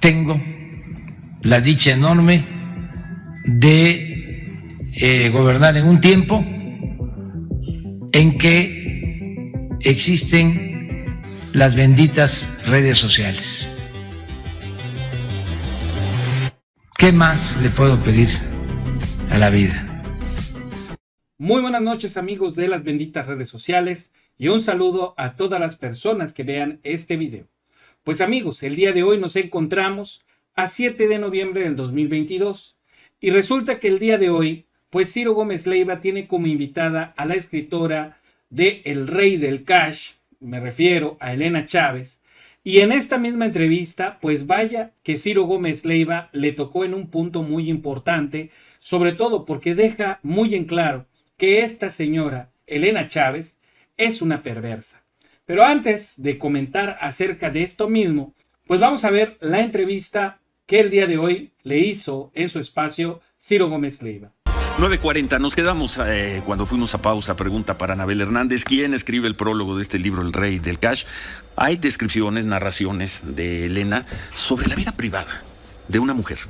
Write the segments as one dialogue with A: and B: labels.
A: tengo la dicha enorme de eh, gobernar en un tiempo en que existen las benditas redes sociales. ¿Qué más le puedo pedir a la vida? Muy buenas noches amigos de las benditas redes sociales y un saludo a todas las personas que vean este video. Pues amigos, el día de hoy nos encontramos a 7 de noviembre del 2022 y resulta que el día de hoy, pues Ciro Gómez Leiva tiene como invitada a la escritora de El Rey del Cash, me refiero a Elena Chávez, y en esta misma entrevista, pues vaya que Ciro Gómez Leiva le tocó en un punto muy importante, sobre todo porque deja muy en claro que esta señora, Elena Chávez, es una perversa. Pero antes de comentar acerca de esto mismo, pues vamos a ver la entrevista que el día de hoy le hizo en su espacio Ciro Gómez Leiva.
B: 9.40, nos quedamos eh, cuando fuimos a pausa. Pregunta para Anabel Hernández, ¿quién escribe el prólogo de este libro, El Rey del Cash? Hay descripciones, narraciones de Elena sobre la vida privada de una mujer.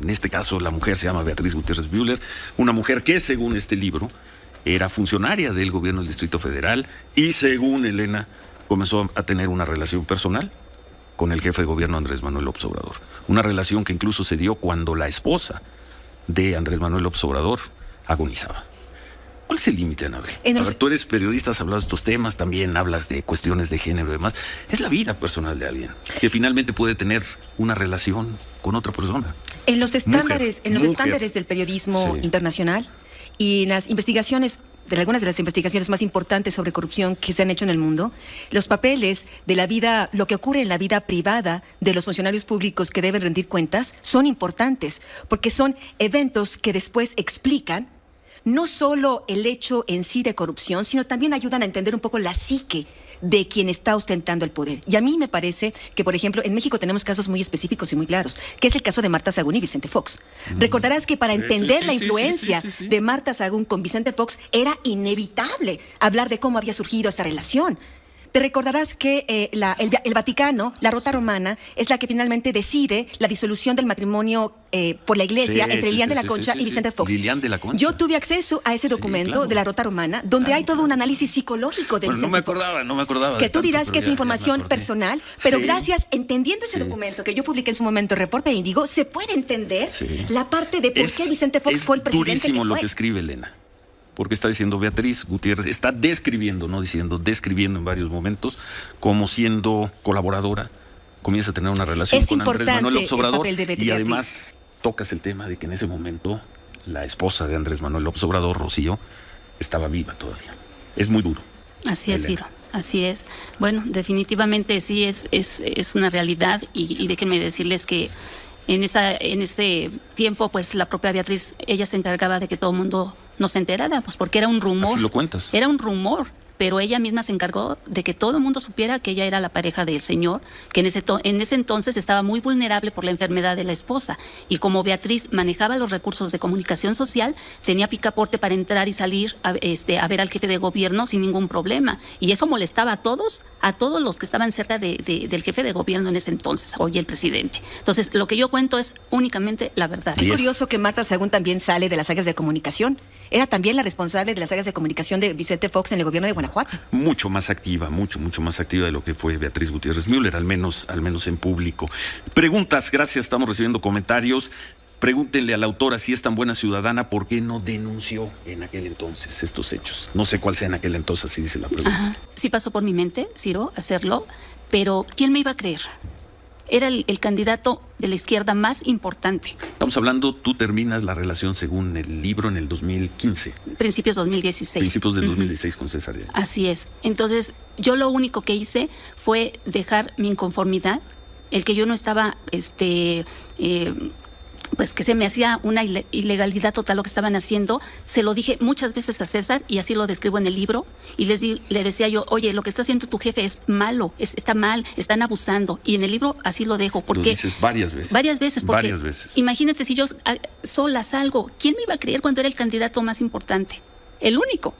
B: En este caso, la mujer se llama Beatriz Gutiérrez Bühler, una mujer que, según este libro, era funcionaria del gobierno del Distrito Federal y, según Elena, comenzó a tener una relación personal con el jefe de gobierno Andrés Manuel López Obrador. Una relación que incluso se dio cuando la esposa de Andrés Manuel López Obrador agonizaba. ¿Cuál es el límite, Anabel? A ver, tú eres periodista, has hablado de estos temas, también hablas de cuestiones de género y demás. Es la vida personal de alguien que finalmente puede tener una relación con otra persona.
C: En los estándares, en los estándares del periodismo internacional y las investigaciones de algunas de las investigaciones más importantes sobre corrupción que se han hecho en el mundo, los papeles de la vida, lo que ocurre en la vida privada de los funcionarios públicos que deben rendir cuentas, son importantes, porque son eventos que después explican no solo el hecho en sí de corrupción, sino también ayudan a entender un poco la psique de quien está ostentando el poder. Y a mí me parece que, por ejemplo, en México tenemos casos muy específicos y muy claros, que es el caso de Marta Sagún y Vicente Fox. Mm. Recordarás que para entender la influencia de Marta Sagún con Vicente Fox era inevitable hablar de cómo había surgido esta relación. Te recordarás que eh, el, Vaticano, la Rota Romana, es la que finalmente decide la disolución del matrimonio eh, por la Iglesia entre Lilian de la Concha y Vicente Fox. Yo tuve acceso a ese documento de la Rota Romana, donde hay todo un análisis psicológico de bueno, no me acordaba, No me acordaba, Que tú dirás que es información personal, pero gracias, entendiendo ese documento que yo publiqué en su momento, Reporte Índigo, se puede entender la parte de por qué Vicente Fox fue el presidente. Es que fue. lo
B: escribe Elena porque está diciendo Beatriz Gutiérrez, está describiendo, no diciendo, describiendo en varios momentos como siendo colaboradora, comienza a tener una relación con Andrés Manuel López Obrador y además tocas el tema de que en ese momento la esposa de Andrés Manuel López Obrador, Rocío, estaba viva todavía. Es muy duro.
D: Así ha sido. Así es. Bueno, definitivamente sí es, es, una realidad y, y déjenme decirles que en, esa, en ese tiempo, pues la propia Beatriz, ella se encargaba de que todo el mundo nos enterara, pues porque era un rumor. lo cuentas. Era un rumor pero ella misma se encargó de que todo el mundo supiera que ella era la pareja del señor, que en ese, en ese entonces estaba muy vulnerable por la enfermedad de la esposa. Y como Beatriz manejaba los recursos de comunicación social, tenía picaporte para entrar y salir a, este, a ver al jefe de gobierno sin ningún problema. Y eso molestaba a todos, a todos los que estaban cerca de, del jefe de gobierno en ese entonces, hoy el presidente. Entonces, lo que yo cuento es únicamente la verdad. Es curioso que Marta Según también sale de las áreas de comunicación
C: era también la responsable de las áreas de comunicación de Vicente Fox en el gobierno de Guanajuato.
B: Mucho más activa, mucho, mucho más activa de lo que fue Beatriz Gutiérrez Müller, al menos, al menos en público. Preguntas, gracias, estamos recibiendo comentarios. Pregúntenle a la autora si es tan buena ciudadana, ¿por qué no denunció en aquel entonces estos hechos? No sé cuál sea en aquel entonces, así dice la pregunta.
D: Sí pasó por mi mente, Ciro, hacerlo, pero ¿quién me iba a creer? era el, candidato de la izquierda más importante.
B: Estamos hablando, tú terminas la relación según el libro en el 2015.
D: Principios 2016. Principios del
B: 2016 con César.
D: Así es. Entonces, yo lo único que hice fue dejar mi inconformidad, el que yo no estaba este, eh, pues que se me hacía una ilegalidad total lo que estaban haciendo. Se lo dije muchas veces a César y así lo describo en el libro. Y les le decía yo, oye, lo que está haciendo tu jefe es malo, está mal, están abusando. Y en el libro así lo dejo. Porque,
B: varias veces. Varias veces. veces.
D: Imagínate si yo ah, sola salgo, ¿quién me iba a creer cuando era el candidato más importante? El único.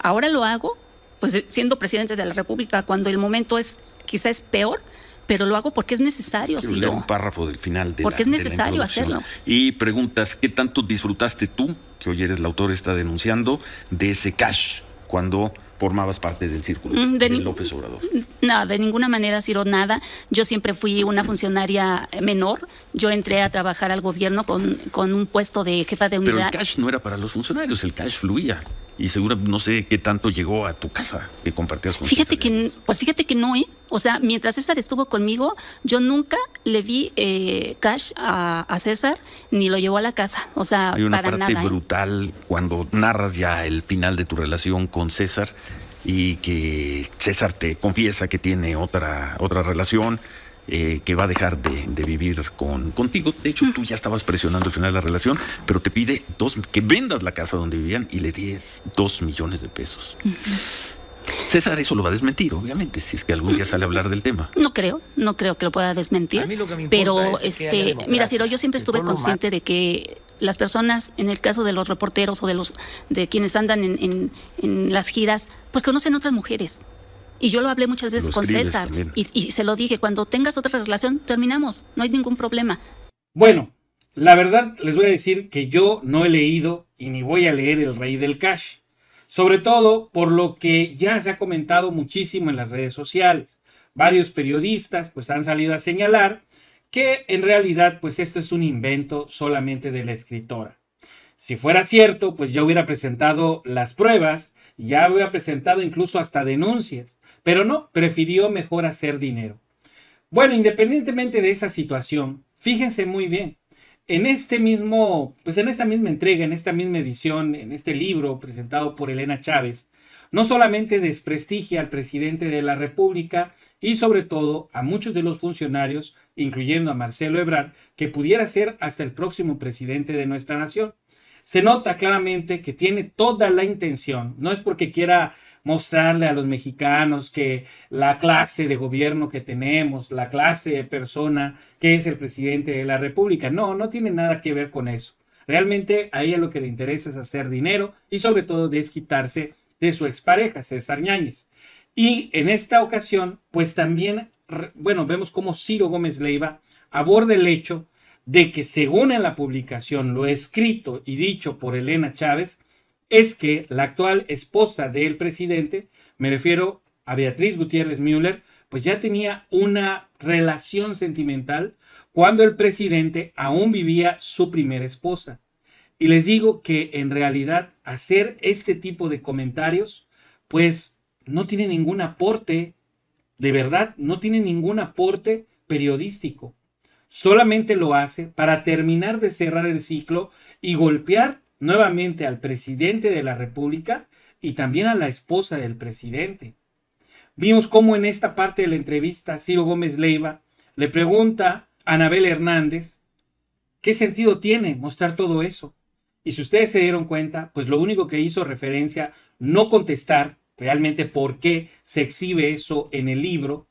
D: Ahora lo hago, pues siendo presidente de la República, cuando el momento es quizás es peor, pero lo hago porque es necesario. si un
B: párrafo del final de Porque es necesario hacerlo. Y preguntas, ¿qué tanto disfrutaste tú, que hoy eres la autor está denunciando, de ese cash cuando formabas parte del círculo mm, de, López Obrador.
D: No, de ninguna manera, Ciro, nada. Yo siempre fui una funcionaria menor. Yo entré a trabajar al gobierno con, con un puesto de jefa de unidad. Pero el cash
B: no era para los funcionarios, el cash fluía y seguro no sé qué tanto llegó a tu casa que compartías con Fíjate
D: que pues fíjate que no, ¿eh? O sea, mientras César estuvo conmigo, yo nunca le vi eh, cash a, César ni lo llevó a la casa. O sea, hay una parte ¿eh?
B: brutal cuando narras ya el final de tu relación con César y que César te confiesa que tiene otra otra relación eh, que va a dejar de, vivir con, contigo. De hecho, tú ya estabas presionando al final de la relación, pero te pide dos, que vendas la casa donde vivían y le des dos millones de pesos. César eso lo va a desmentir, obviamente, si es que algún día sale a hablar del tema.
D: No creo, no creo que lo pueda desmentir. pero este, mira, Ciro, yo siempre estuve consciente de que las personas, en el caso de los reporteros o de los de quienes andan en, en las giras, pues conocen otras mujeres. Y yo lo hablé muchas veces con César y, se lo dije, cuando tengas otra relación, terminamos, no hay ningún
A: problema. Bueno, la verdad les voy a decir que yo no he leído y ni voy a leer El Rey del Cash, sobre todo por lo que ya se ha comentado muchísimo en las redes sociales. Varios periodistas pues han salido a señalar que en realidad pues esto es un invento solamente de la escritora. Si fuera cierto, pues ya hubiera presentado las pruebas, ya hubiera presentado incluso hasta denuncias. Pero no, prefirió mejor hacer dinero. Bueno, independientemente de esa situación, fíjense muy bien, en este mismo, pues en esta misma entrega, en esta misma edición, en este libro presentado por Elena Chávez, no solamente desprestigia al presidente de la República y sobre todo a muchos de los funcionarios, incluyendo a Marcelo Ebrard, que pudiera ser hasta el próximo presidente de nuestra nación, se nota claramente que tiene toda la intención, no es porque quiera mostrarle a los mexicanos que la clase de gobierno que tenemos, la clase de persona que es el presidente de la República, no, no tiene nada que ver con eso. Realmente a ella lo que le interesa es hacer dinero y sobre todo desquitarse de su expareja, César Ñáñez. Y en esta ocasión, pues también, bueno, vemos cómo Ciro Gómez Leiva aborda el hecho de que según en la publicación lo escrito y dicho por Elena Chávez, es que la actual esposa del presidente, me refiero a Beatriz Gutiérrez Müller, pues ya tenía una relación sentimental cuando el presidente aún vivía su primera esposa. Y les digo que en realidad hacer este tipo de comentarios, pues no tiene ningún aporte, de verdad, no tiene ningún aporte periodístico solamente lo hace para terminar de cerrar el ciclo y golpear nuevamente al presidente de la República y también a la esposa del presidente. Vimos cómo en esta parte de la entrevista Ciro Gómez Leiva le pregunta a Anabel Hernández qué sentido tiene mostrar todo eso. Y si ustedes se dieron cuenta, pues lo único que hizo referencia no contestar realmente por qué se exhibe eso en el libro,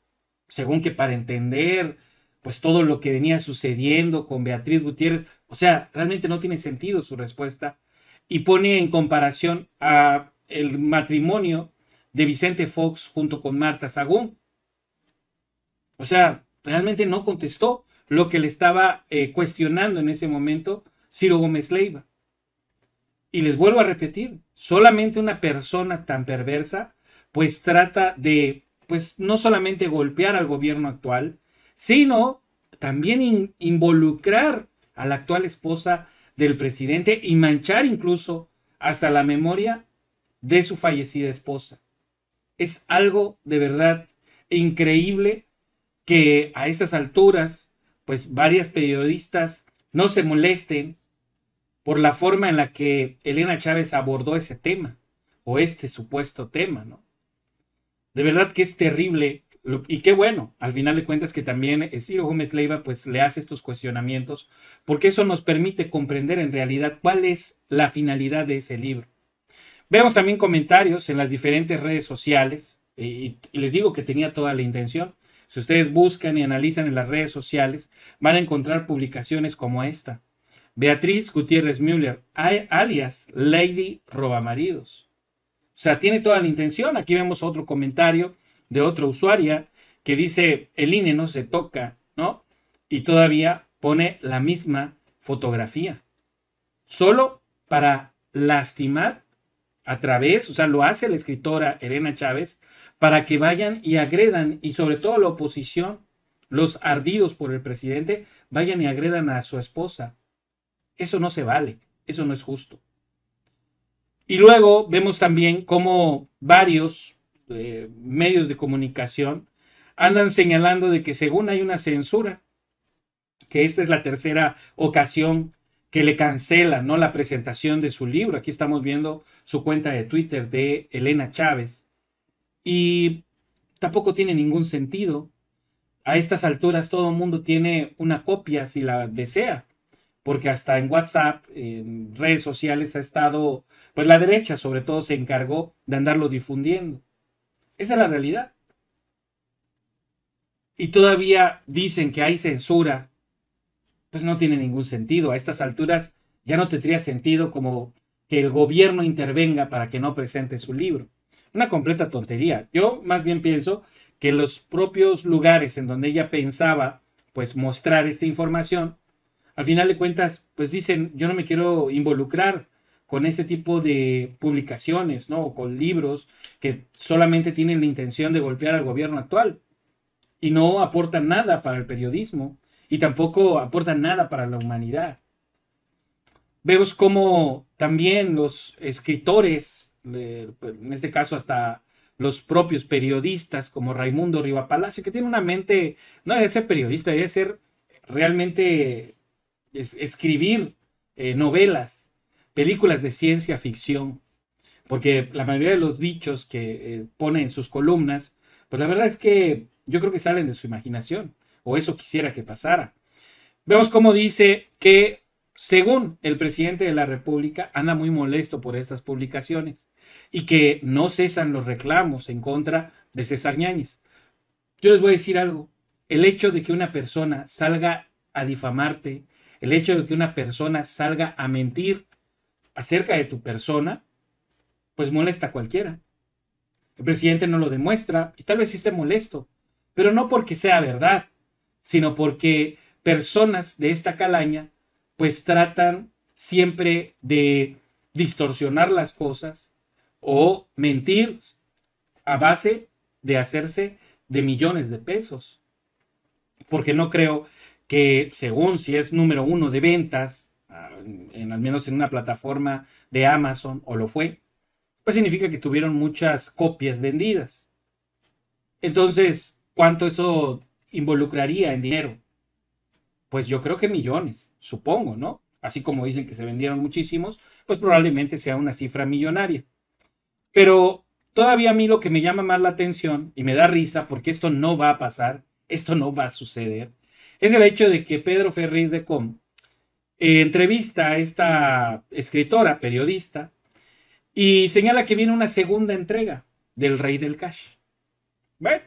A: según que para entender pues todo lo que venía sucediendo con Beatriz Gutiérrez. O sea, realmente no tiene sentido su respuesta. Y pone en comparación a el matrimonio de Vicente Fox junto con Marta Sagún. O sea, realmente no contestó lo que le estaba eh, cuestionando en ese momento Ciro Gómez Leiva. Y les vuelvo a repetir, solamente una persona tan perversa pues trata de, pues no solamente golpear al gobierno actual, sino también involucrar a la actual esposa del presidente y manchar incluso hasta la memoria de su fallecida esposa. Es algo de verdad increíble que a estas alturas, pues varias periodistas no se molesten por la forma en la que Elena Chávez abordó ese tema o este supuesto tema, ¿no? De verdad que es terrible y qué bueno, al final de cuentas que también eh, Ciro Gómez Leiva pues le hace estos cuestionamientos, porque eso nos permite comprender en realidad cuál es la finalidad de ese libro. Vemos también comentarios en las diferentes redes sociales, y, y les digo que tenía toda la intención. Si ustedes buscan y analizan en las redes sociales, van a encontrar publicaciones como esta. Beatriz Gutiérrez Müller, alias Lady Robamaridos. O sea, tiene toda la intención. Aquí vemos otro comentario de otra usuaria que dice el INE no se toca, ¿no? Y todavía pone la misma fotografía. Solo para lastimar a través, o sea, lo hace la escritora Elena Chávez, para que vayan y agredan, y sobre todo la oposición, los ardidos por el presidente, vayan y agredan a su esposa. Eso no se vale, eso no es justo. Y luego vemos también cómo varios eh, medios de comunicación andan señalando de que según hay una censura, que esta es la tercera ocasión que le cancela ¿no? la presentación de su libro. Aquí estamos viendo su cuenta de Twitter de Elena Chávez. Y tampoco tiene ningún sentido. A estas alturas todo el mundo tiene una copia si la desea, porque hasta en WhatsApp, en redes sociales ha estado, pues la derecha sobre todo se encargó de andarlo difundiendo. Esa es la realidad. Y todavía dicen que hay censura. Pues no tiene ningún sentido. A estas alturas ya no tendría sentido como que el gobierno intervenga para que no presente su libro. Una completa tontería. Yo más bien pienso que los propios lugares en donde ella pensaba pues mostrar esta información, al final de cuentas pues dicen yo no me quiero involucrar con este tipo de publicaciones, ¿no? O con libros que solamente tienen la intención de golpear al gobierno actual y no aportan nada para el periodismo y tampoco aportan nada para la humanidad. Vemos cómo también los escritores, pues, en este caso hasta los propios periodistas como Raimundo Riva Palacio, que tiene una mente, no debe ser periodista, debe ser realmente escribir eh, novelas, películas de ciencia ficción, porque la mayoría de los dichos que eh, pone en sus columnas, pues la verdad es que yo creo que salen de su imaginación, o eso quisiera que pasara. Vemos cómo dice que, según el presidente de la República, anda muy molesto por estas publicaciones y que no cesan los reclamos en contra de César Ñáñez. Yo les voy a decir algo, el hecho de que una persona salga a difamarte, el hecho de que una persona salga a mentir, acerca de tu persona, pues molesta a cualquiera. El presidente no lo demuestra y tal vez sí esté molesto, pero no porque sea verdad, sino porque personas de esta calaña pues tratan siempre de distorsionar las cosas o mentir a base de hacerse de millones de pesos. Porque no creo que según si es número uno de ventas en, al menos en una plataforma de Amazon, o lo fue, pues significa que tuvieron muchas copias vendidas. Entonces, ¿cuánto eso involucraría en dinero? Pues yo creo que millones, supongo, ¿no? Así como dicen que se vendieron muchísimos, pues probablemente sea una cifra millonaria. Pero todavía a mí lo que me llama más la atención y me da risa, porque esto no va a pasar, esto no va a suceder, es el hecho de que Pedro Ferriz de Com eh, entrevista a esta escritora, periodista, y señala que viene una segunda entrega del Rey del Cash. Bueno,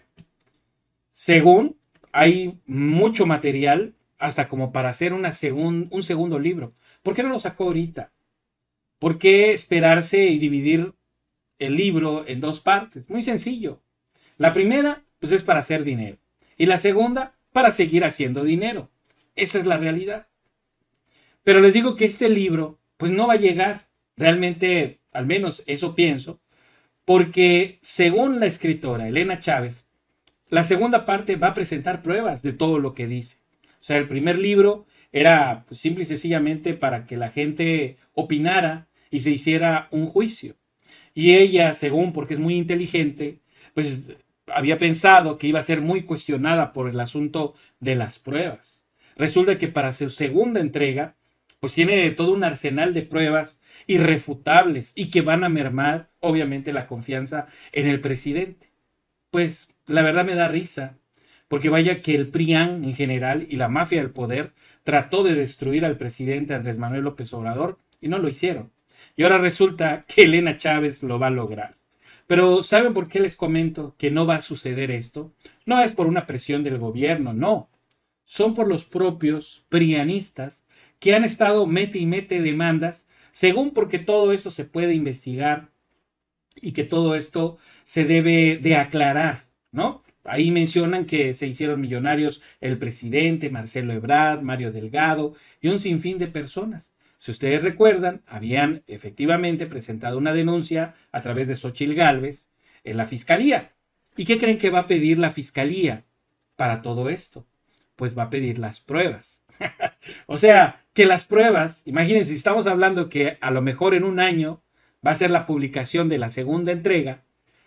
A: según hay mucho material hasta como para hacer una un segundo libro. ¿Por qué no lo sacó ahorita? ¿Por qué esperarse y dividir el libro en dos partes? Muy sencillo. La primera, pues es para hacer dinero. Y la segunda, para seguir haciendo dinero. Esa es la realidad. Pero les digo que este libro, pues no va a llegar, realmente, al menos eso pienso, porque según la escritora Elena Chávez, la segunda parte va a presentar pruebas de todo lo que dice. O sea, el primer libro era pues, simple y sencillamente para que la gente opinara y se hiciera un juicio. Y ella, según, porque es muy inteligente, pues había pensado que iba a ser muy cuestionada por el asunto de las pruebas. Resulta que para su segunda entrega pues tiene todo un arsenal de pruebas irrefutables y que van a mermar, obviamente, la confianza en el presidente. Pues la verdad me da risa, porque vaya que el PRIAN en general y la mafia del poder trató de destruir al presidente Andrés Manuel López Obrador y no lo hicieron. Y ahora resulta que Elena Chávez lo va a lograr. Pero ¿saben por qué les comento que no va a suceder esto? No es por una presión del gobierno, no. Son por los propios prianistas que han estado mete y mete demandas, según porque todo esto se puede investigar y que todo esto se debe de aclarar, ¿no? Ahí mencionan que se hicieron millonarios el presidente, Marcelo Ebrard, Mario Delgado y un sinfín de personas. Si ustedes recuerdan, habían efectivamente presentado una denuncia a través de Xochil Galvez en la fiscalía. ¿Y qué creen que va a pedir la fiscalía para todo esto? Pues va a pedir las pruebas. o sea, que las pruebas, imagínense, estamos hablando que a lo mejor en un año va a ser la publicación de la segunda entrega,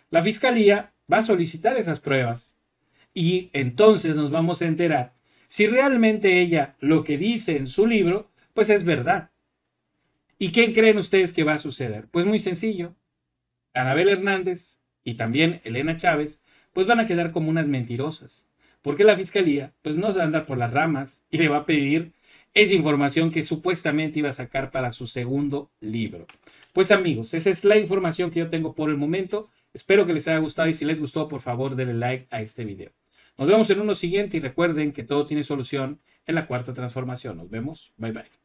A: la fiscalía va a solicitar esas pruebas y entonces nos vamos a enterar si realmente ella lo que dice en su libro, pues es verdad. ¿Y quién creen ustedes que va a suceder? Pues muy sencillo. Anabel Hernández y también Elena Chávez, pues van a quedar como unas mentirosas. Porque la fiscalía, pues no se a andar por las ramas y le va a pedir esa información que supuestamente iba a sacar para su segundo libro. Pues amigos, esa es la información que yo tengo por el momento. Espero que les haya gustado y si les gustó, por favor, denle like a este video. Nos vemos en uno siguiente y recuerden que todo tiene solución en la cuarta transformación. Nos vemos. Bye bye.